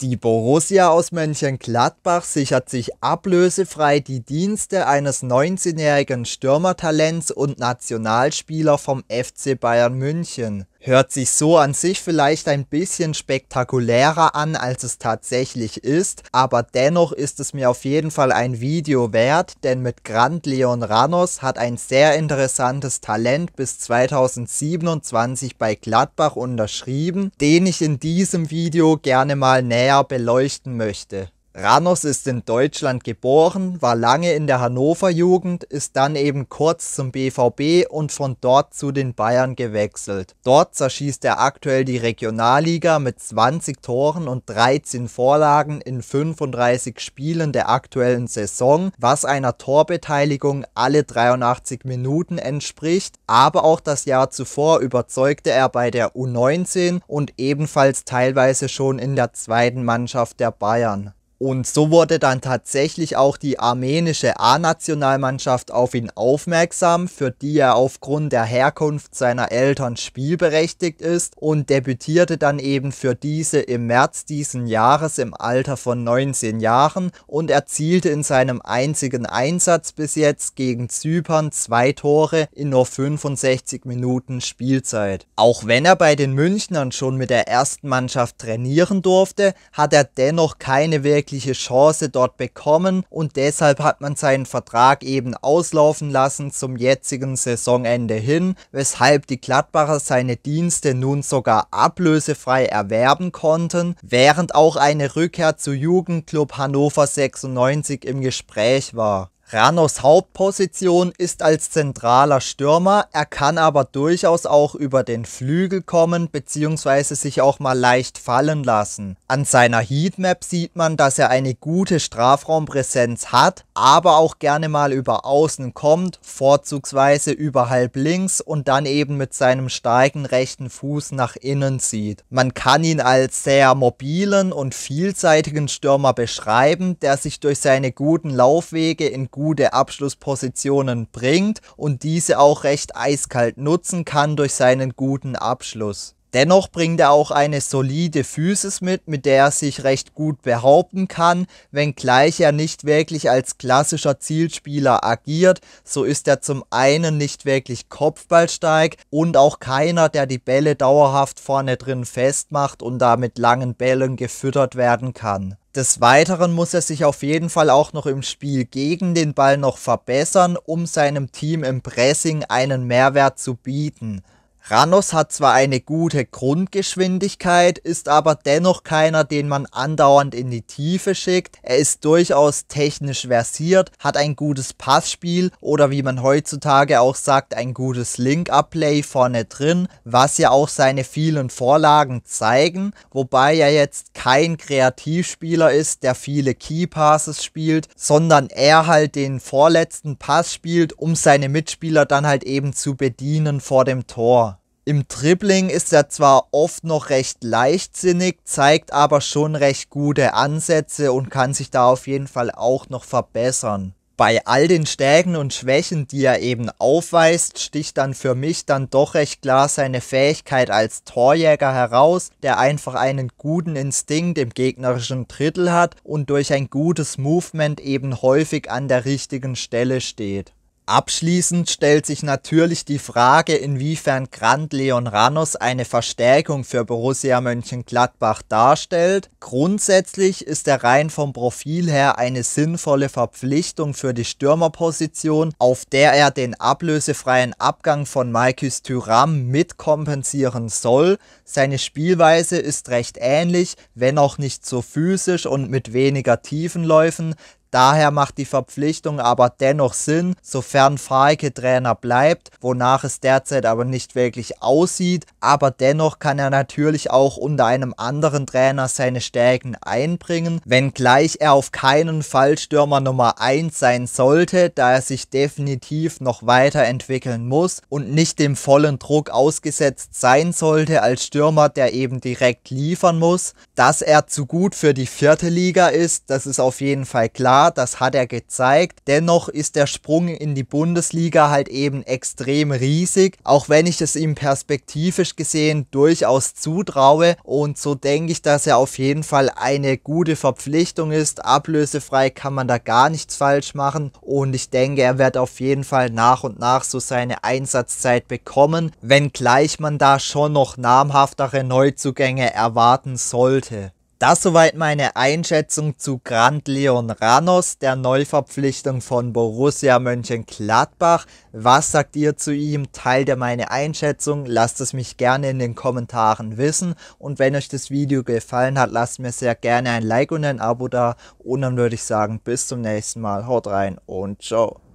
Die Borussia aus Mönchengladbach sichert sich ablösefrei die Dienste eines 19-jährigen Stürmertalents und Nationalspieler vom FC Bayern München hört sich so an sich vielleicht ein bisschen spektakulärer an, als es tatsächlich ist, aber dennoch ist es mir auf jeden Fall ein Video wert, denn mit Grand Leon Ranos hat ein sehr interessantes Talent bis 2027 bei Gladbach unterschrieben, den ich in diesem Video gerne mal näher beleuchten möchte. Ranos ist in Deutschland geboren, war lange in der Hannover Jugend, ist dann eben kurz zum BVB und von dort zu den Bayern gewechselt. Dort zerschießt er aktuell die Regionalliga mit 20 Toren und 13 Vorlagen in 35 Spielen der aktuellen Saison, was einer Torbeteiligung alle 83 Minuten entspricht, aber auch das Jahr zuvor überzeugte er bei der U19 und ebenfalls teilweise schon in der zweiten Mannschaft der Bayern. Und so wurde dann tatsächlich auch die armenische A-Nationalmannschaft auf ihn aufmerksam, für die er aufgrund der Herkunft seiner Eltern spielberechtigt ist und debütierte dann eben für diese im März diesen Jahres im Alter von 19 Jahren und erzielte in seinem einzigen Einsatz bis jetzt gegen Zypern zwei Tore in nur 65 Minuten Spielzeit. Auch wenn er bei den Münchnern schon mit der ersten Mannschaft trainieren durfte, hat er dennoch keine wirkliche jegliche Chance dort bekommen und deshalb hat man seinen Vertrag eben auslaufen lassen zum jetzigen Saisonende hin, weshalb die Gladbacher seine Dienste nun sogar ablösefrei erwerben konnten, während auch eine Rückkehr zu Jugendclub Hannover 96 im Gespräch war. Ranos Hauptposition ist als zentraler Stürmer, er kann aber durchaus auch über den Flügel kommen bzw. sich auch mal leicht fallen lassen. An seiner Heatmap sieht man, dass er eine gute Strafraumpräsenz hat, aber auch gerne mal über außen kommt, vorzugsweise über halb links und dann eben mit seinem starken rechten Fuß nach innen zieht. Man kann ihn als sehr mobilen und vielseitigen Stürmer beschreiben, der sich durch seine guten Laufwege in gute Abschlusspositionen bringt und diese auch recht eiskalt nutzen kann durch seinen guten Abschluss. Dennoch bringt er auch eine solide Physis mit, mit der er sich recht gut behaupten kann, wenngleich er nicht wirklich als klassischer Zielspieler agiert, so ist er zum einen nicht wirklich Kopfballsteig und auch keiner, der die Bälle dauerhaft vorne drin festmacht und da mit langen Bällen gefüttert werden kann. Des Weiteren muss er sich auf jeden Fall auch noch im Spiel gegen den Ball noch verbessern, um seinem Team im Pressing einen Mehrwert zu bieten. Ranos hat zwar eine gute Grundgeschwindigkeit, ist aber dennoch keiner, den man andauernd in die Tiefe schickt. Er ist durchaus technisch versiert, hat ein gutes Passspiel oder wie man heutzutage auch sagt, ein gutes Link-Up-Play vorne drin, was ja auch seine vielen Vorlagen zeigen, wobei er jetzt kein Kreativspieler ist, der viele Key-Passes spielt, sondern er halt den vorletzten Pass spielt, um seine Mitspieler dann halt eben zu bedienen vor dem Tor. Im Dribbling ist er zwar oft noch recht leichtsinnig, zeigt aber schon recht gute Ansätze und kann sich da auf jeden Fall auch noch verbessern. Bei all den Stärken und Schwächen, die er eben aufweist, sticht dann für mich dann doch recht klar seine Fähigkeit als Torjäger heraus, der einfach einen guten Instinkt im gegnerischen Drittel hat und durch ein gutes Movement eben häufig an der richtigen Stelle steht. Abschließend stellt sich natürlich die Frage, inwiefern Grand Leon Ranos eine Verstärkung für Borussia Mönchengladbach darstellt. Grundsätzlich ist er rein vom Profil her eine sinnvolle Verpflichtung für die Stürmerposition, auf der er den ablösefreien Abgang von Maikis Thuram mitkompensieren soll. Seine Spielweise ist recht ähnlich, wenn auch nicht so physisch und mit weniger Tiefenläufen. Daher macht die Verpflichtung aber dennoch Sinn, sofern Farke Trainer bleibt, wonach es derzeit aber nicht wirklich aussieht. Aber dennoch kann er natürlich auch unter einem anderen Trainer seine Stärken einbringen, wenngleich er auf keinen Fall Stürmer Nummer 1 sein sollte, da er sich definitiv noch weiterentwickeln muss und nicht dem vollen Druck ausgesetzt sein sollte als Stürmer, der eben direkt liefern muss. Dass er zu gut für die vierte Liga ist, das ist auf jeden Fall klar das hat er gezeigt. Dennoch ist der Sprung in die Bundesliga halt eben extrem riesig, auch wenn ich es ihm perspektivisch gesehen durchaus zutraue. Und so denke ich, dass er auf jeden Fall eine gute Verpflichtung ist. Ablösefrei kann man da gar nichts falsch machen. Und ich denke, er wird auf jeden Fall nach und nach so seine Einsatzzeit bekommen, wenngleich man da schon noch namhaftere Neuzugänge erwarten sollte. Das soweit meine Einschätzung zu Grand Leon Ranos, der Neuverpflichtung von Borussia Mönchengladbach. Was sagt ihr zu ihm? Teilt ihr meine Einschätzung? Lasst es mich gerne in den Kommentaren wissen. Und wenn euch das Video gefallen hat, lasst mir sehr gerne ein Like und ein Abo da. Und dann würde ich sagen, bis zum nächsten Mal. Haut rein und ciao.